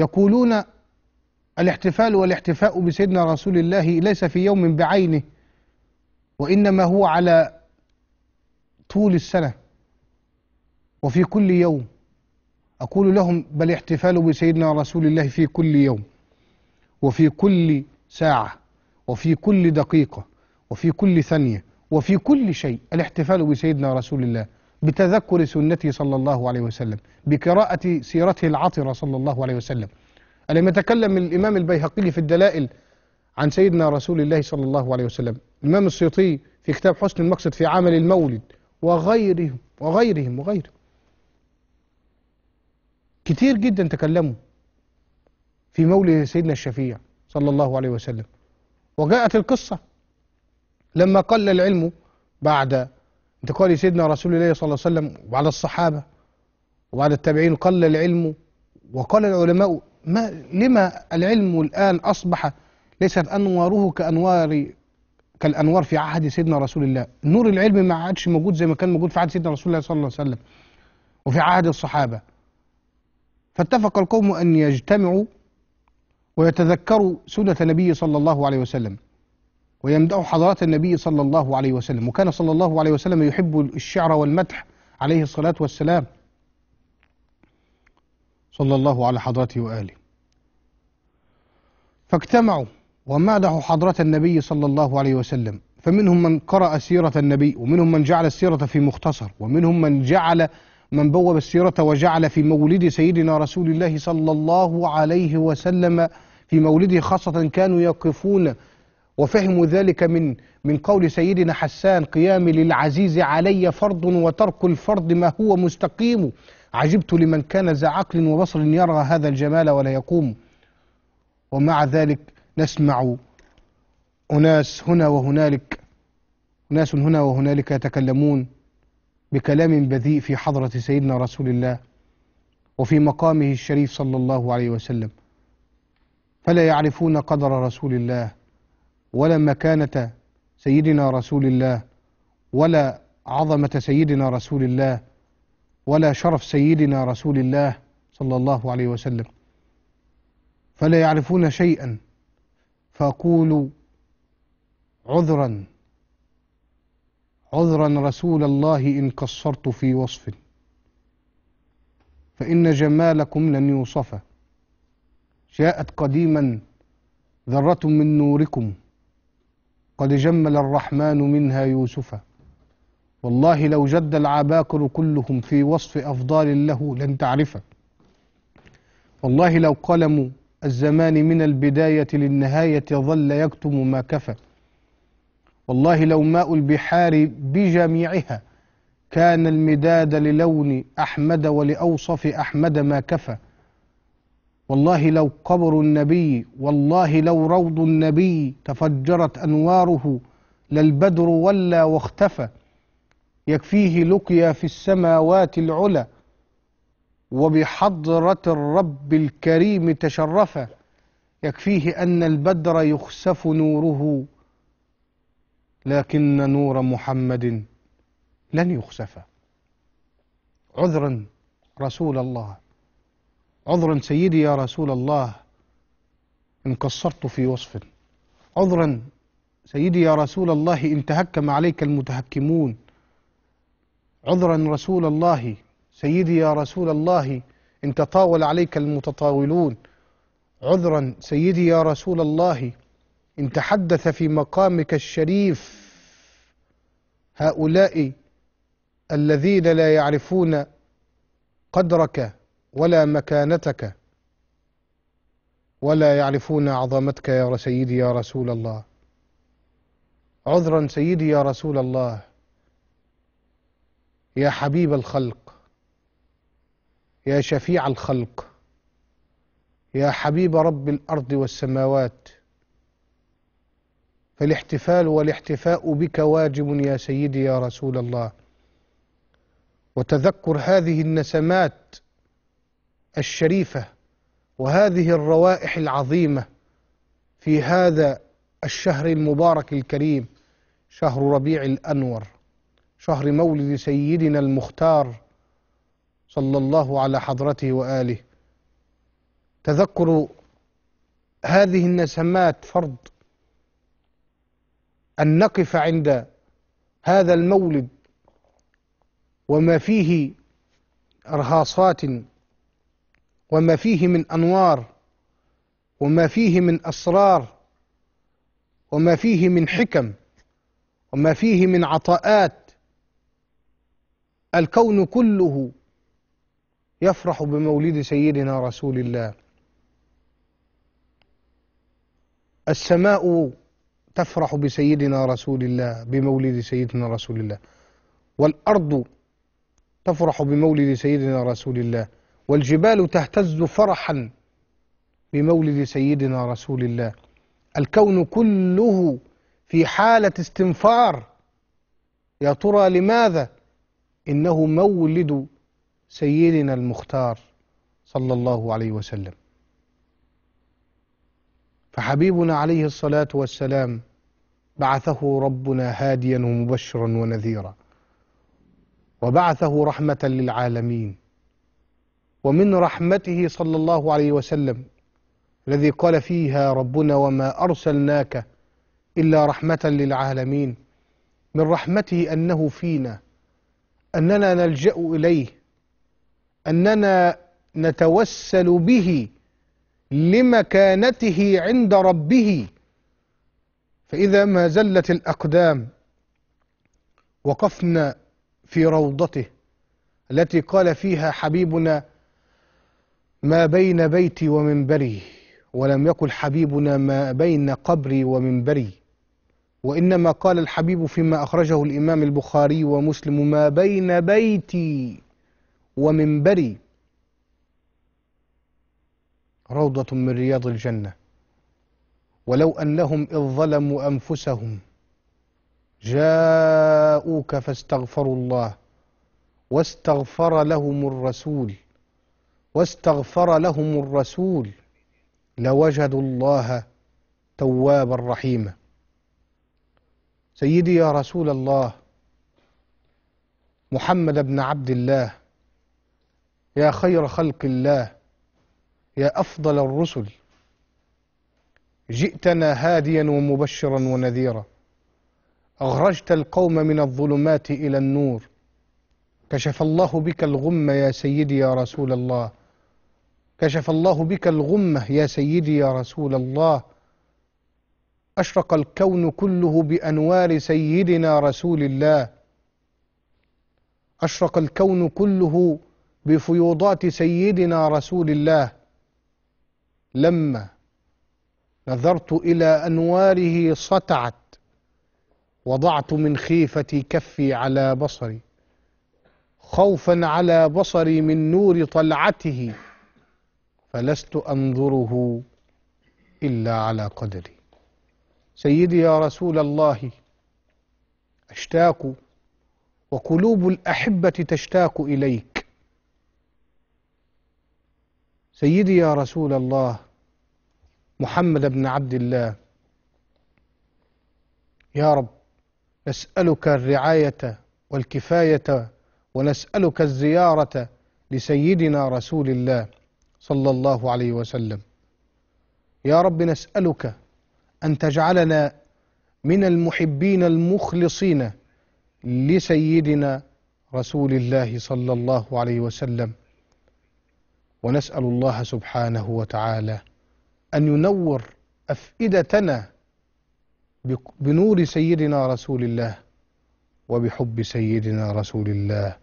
يقولون الاحتفال والاحتفاء بسيدنا رسول الله ليس في يوم بعينه وإنما هو على طول السنة وفي كل يوم أقول لهم بل احتفال بسيدنا رسول الله في كل يوم وفي كل ساعة وفي كل دقيقة وفي كل ثانية وفي كل شيء الاحتفال بسيدنا رسول الله بتذكر سنته صلى الله عليه وسلم بقراءة سيرته العطرة صلى الله عليه وسلم ألم يتكلم الإمام البيهقي في الدلائل عن سيدنا رسول الله صلى الله عليه وسلم الإمام السيوطي في كتاب حسن المقصد في عمل المولد وغيرهم وغيرهم وغيرهم كتير جدا تكلموا في مولد سيدنا الشفيع صلى الله عليه وسلم وجاءت القصة لما قل العلم بعد انتقال سيدنا رسول الله صلى الله عليه وسلم وعلى الصحابة وعلى التابعين قل العلم وقال العلماء ما لما العلم الآن أصبح ليست أنواره كأنوار كالأنوار في عهد سيدنا رسول الله نور العلم ما عادش موجود زي ما كان موجود في عهد سيدنا رسول الله صلى الله عليه وسلم وفي عهد الصحابة فاتفق القوم أن يجتمعوا ويتذكروا سنة النبي صلى الله عليه وسلم ويمدح حضرات النبي صلى الله عليه وسلم وكان صلى الله عليه وسلم يحب الشعر والمدح عليه الصلاة والسلام صلى الله على حضرته وآله فاجتمعوا ومدحوا حضرة النبي صلى الله عليه وسلم فمنهم من قرأ سيرة النبي ومنهم من جعل السيرة في مختصر ومنهم من جعل من بوب السيرة وجعل في مولد سيدنا رسول الله صلى الله عليه وسلم في مولده خاصة كانوا يقفون وفهموا ذلك من من قول سيدنا حسان قيامي للعزيز علي فرض وترك الفرض ما هو مستقيم عجبت لمن كان ذا عقل وبصر يرى هذا الجمال ولا يقوم ومع ذلك نسمع أناس هنا وهنالك أناس هنا وهنالك يتكلمون بكلام بذيء في حضرة سيدنا رسول الله وفي مقامه الشريف صلى الله عليه وسلم فلا يعرفون قدر رسول الله ولا مكانة سيدنا رسول الله ولا عظمة سيدنا رسول الله ولا شرف سيدنا رسول الله صلى الله عليه وسلم فلا يعرفون شيئا فأقول عذرا عذرا رسول الله إن قصرت في وصف فإن جمالكم لن يوصف جاءت قديما ذرة من نوركم قد جمل الرحمن منها يوسفا والله لو جد العباقر كلهم في وصف أفضال له لن تعرفه والله لو قلم الزمان من البداية للنهاية ظل يكتم ما كفى والله لو ماء البحار بجميعها كان المداد للون أحمد ولأوصف أحمد ما كفى والله لو قبر النبي والله لو روض النبي تفجرت أنواره للبدر ولى واختفى يكفيه لقيا في السماوات العلى وبحضرة الرب الكريم تشرفا يكفيه أن البدر يخسف نوره لكن نور محمد لن يخسف عذرا رسول الله عذرا سيدي يا رسول الله إن قصرت في وصف عذرا سيدي يا رسول الله إن تهكم عليك المتهكمون عذرا رسول الله سيدي يا رسول الله إن تطاول عليك المتطاولون عذرا سيدي يا رسول الله إن تحدث في مقامك الشريف هؤلاء الذين لا يعرفون قدرك ولا مكانتك ولا يعرفون عظمتك يا سيدي يا رسول الله عذرا سيدي يا رسول الله يا حبيب الخلق يا شفيع الخلق يا حبيب رب الارض والسماوات فالاحتفال والاحتفاء بك واجب يا سيدي يا رسول الله وتذكر هذه النسمات الشريفة وهذه الروائح العظيمة في هذا الشهر المبارك الكريم شهر ربيع الأنور شهر مولد سيدنا المختار صلى الله على حضرته وآله تذكر هذه النسمات فرض أن نقف عند هذا المولد وما فيه إرهاصات وما فيه من أنوار وما فيه من أسرار وما فيه من حكم وما فيه من عطاءات الكون كله يفرح بمولد سيدنا رسول الله السماء تفرح بسيدنا رسول الله بمولد سيدنا رسول الله والأرض تفرح بمولد سيدنا رسول الله والجبال تهتز فرحا بمولد سيدنا رسول الله الكون كله في حالة استنفار يا ترى لماذا إنه مولد سيدنا المختار صلى الله عليه وسلم فحبيبنا عليه الصلاة والسلام بعثه ربنا هاديا ومبشرا ونذيرا وبعثه رحمة للعالمين ومن رحمته صلى الله عليه وسلم الذي قال فيها ربنا وما أرسلناك إلا رحمة للعالمين من رحمته أنه فينا أننا نلجأ إليه أننا نتوسل به لمكانته عند ربه فإذا ما زلت الأقدام وقفنا في روضته التي قال فيها حبيبنا ما بين بيتي ومنبري ولم يقل حبيبنا ما بين قبري ومنبري وإنما قال الحبيب فيما أخرجه الإمام البخاري ومسلم ما بين بيتي ومنبري روضة من رياض الجنة ولو أنهم إذ ظلموا أنفسهم جاءوك فاستغفروا الله واستغفر لهم الرسول واستغفر لهم الرسول لوجدوا الله توابا رحيما سيدي يا رسول الله محمد بن عبد الله يا خير خلق الله يا أفضل الرسل جئتنا هاديا ومبشرا ونذيرا أخرجت القوم من الظلمات إلى النور كشف الله بك الغم يا سيدي يا رسول الله كشف الله بك الغمة يا سيدي يا رسول الله أشرق الكون كله بأنوار سيدنا رسول الله أشرق الكون كله بفيوضات سيدنا رسول الله لما نظرت إلى أنواره سطعت وضعت من خيفة كفي على بصري خوفا على بصري من نور طلعته فلست أنظره إلا على قدري سيدي يا رسول الله أشتاق وقلوب الأحبة تشتاق إليك سيدي يا رسول الله محمد بن عبد الله يا رب نسألك الرعاية والكفاية ونسألك الزيارة لسيدنا رسول الله صلى الله عليه وسلم يا رب نسألك أن تجعلنا من المحبين المخلصين لسيدنا رسول الله صلى الله عليه وسلم ونسأل الله سبحانه وتعالى أن ينور أفئدتنا بنور سيدنا رسول الله وبحب سيدنا رسول الله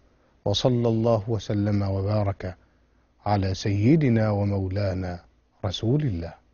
وصلى الله وسلم وبارك على سيدنا ومولانا رسول الله